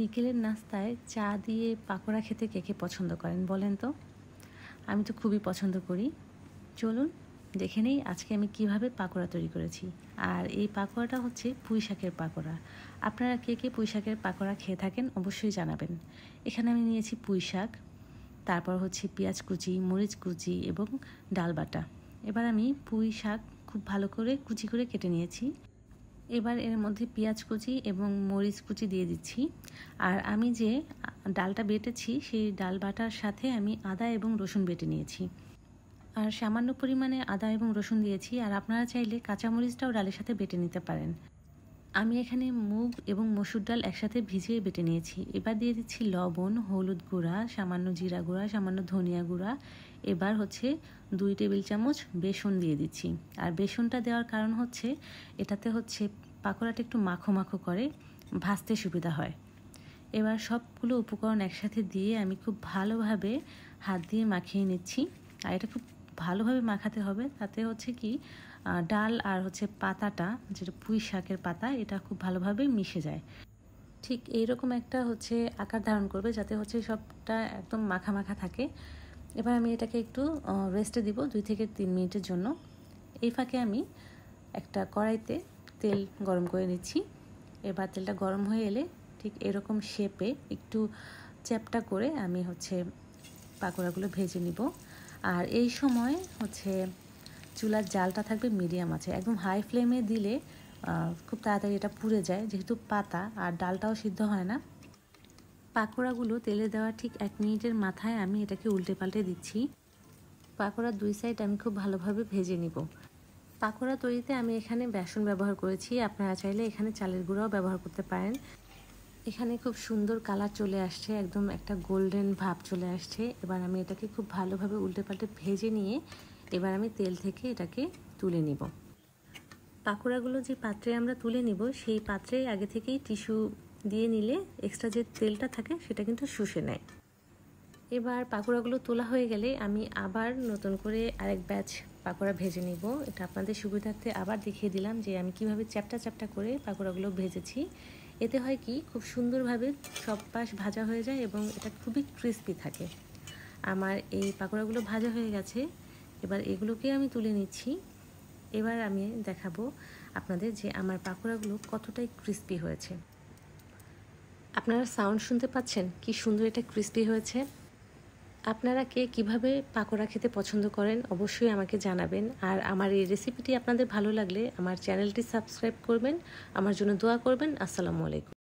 বিকেলের নাস্তায় চা দিয়ে পাকোড়া খেতে কে কে পছন্দ করেন বলেন তো আমি তো খুবই পছন্দ করি চলুন দেখে নেই আজকে আমি কিভাবে পাকোড়া তৈরি করেছি আর এই পাকোড়াটা হচ্ছে পুঁই শাকের পাকোড়া আপনারা কে কে পুঁই শাকের পাকোড়া খেয়ে থাকেন অবশ্যই জানাবেন এখানে আমি নিয়েছি পুঁই শাক তারপর হচ্ছে পেঁয়াজ কুচি মরিচ কুচি এবং ডাল বাটা এবার আমি পুঁই শাক খুব ভালো করে কুচি করে কেটে নিয়েছি এবার এর মধ্যে পেঁয়াজ কুচি এবং মরিচ কুচি দিয়ে দিচ্ছি আর আমি যে ডালটা বেটেছি সেই ডাল বাটার সাথে আমি আদা এবং রসুন বেটে নিয়েছি আর সামান্য পরিমাণে আদা এবং রসুন দিয়েছি আর আপনারা চাইলে কাঁচামরিচটাও ডালের সাথে বেটে নিতে পারেন আমি এখানে মুগ এবং মসুর ডাল একসাথে ভিজিয়ে বেটে নিয়েছি এবার দিয়ে দিচ্ছি লবণ হলুদ গুঁড়া সামান্য জিরা গুঁড়া সামান্য ধনিয়া গুঁড়া এবার হচ্ছে দুই টেবিল চামচ বেসন দিয়ে দিচ্ছি আর বেসনটা দেওয়ার কারণ হচ্ছে এটাতে হচ্ছে পাকোড়াটা একটু মাখো মাখো করে ভাজতে সুবিধা হয় এবার সবগুলো উপকরণ একসাথে দিয়ে আমি খুব ভালোভাবে হাত দিয়ে মাখিয়ে নিচ্ছি আর এটা খুব ভালোভাবে মাখাতে হবে তাতে হচ্ছে কি ডাল আর হচ্ছে পাতাটা যেটা পুঁই শাকের পাতা এটা খুব ভালোভাবে মিশে যায় ঠিক এইরকম একটা হচ্ছে আকার ধারণ করবে যাতে হচ্ছে সবটা একদম মাখা মাখা থাকে এবার আমি এটাকে একটু রেস্টে দিব দুই থেকে তিন মিনিটের জন্য এই ফাঁকে আমি একটা কড়াইতে তেল গরম করে নিচ্ছি এবার তেলটা গরম হয়ে এলে ঠিক এরকম শেপে একটু চ্যাপটা করে আমি হচ্ছে পাকোড়াগুলো ভেজে নিব আর এই সময় হচ্ছে চুলার জালটা থাকবে মিডিয়াম আছে একদম হাই ফ্লেমে দিলে খুব তাড়াতাড়ি এটা পুড়ে যায় যেহেতু পাতা আর ডালটাও সিদ্ধ হয় না পাকোড়াগুলো তেলে দেওয়া ঠিক এক মিনিটের মাথায় আমি এটাকে উল্টে পাল্টে দিচ্ছি পাকোড়া দুই সাইড আমি খুব ভালোভাবে ভেজে নিব পাকোড়া তৈরিতে আমি এখানে বেসন ব্যবহার করেছি আপনারা চাইলে এখানে চালের গুঁড়াও ব্যবহার করতে পারেন এখানে খুব সুন্দর কালার চলে আসছে একদম একটা গোল্ডেন ভাব চলে আসছে এবার আমি এটাকে খুব ভালোভাবে উল্টে পাল্টে ভেজে নিয়ে এবার আমি তেল থেকে এটাকে তুলে নিব পাকোড়াগুলো যে পাত্রে আমরা তুলে নিব সেই পাত্রে আগে থেকেই টিস্যু দিয়ে নিলে এক্সট্রা যে তেলটা থাকে সেটা কিন্তু শুষে নেয় এবার পাকোড়াগুলো তোলা হয়ে গেলে আমি আবার নতুন করে আরেক ব্যাচ পাকোড়া ভেজে নিব এটা আপনাদের সুবিধার্থে আবার দেখিয়ে দিলাম যে আমি কিভাবে চ্যাপটা চ্যাপটা করে পাকোড়াগুলো ভেজেছি এতে হয় কি খুব সুন্দরভাবে সব পাশ ভাজা হয়ে যায় এবং এটা খুবই ক্রিস্পি থাকে আমার এই পাকোড়াগুলো ভাজা হয়ে গেছে এবার এগুলোকে আমি তুলে নিচ্ছি এবার আমি দেখাবো আপনাদের যে আমার পাকোড়াগুলো কতটাই ক্রিস্পি হয়েছে আপনারা সাউন্ড শুনতে পাচ্ছেন কি সুন্দর এটা ক্রিস্পি হয়েছে আপনারা কে কীভাবে পাকোড়া খেতে পছন্দ করেন অবশ্যই আমাকে জানাবেন আর আমার এই রেসিপিটি আপনাদের ভালো লাগলে আমার চ্যানেলটি সাবস্ক্রাইব করবেন আমার জন্য দোয়া করবেন আসসালামু আলাইকুম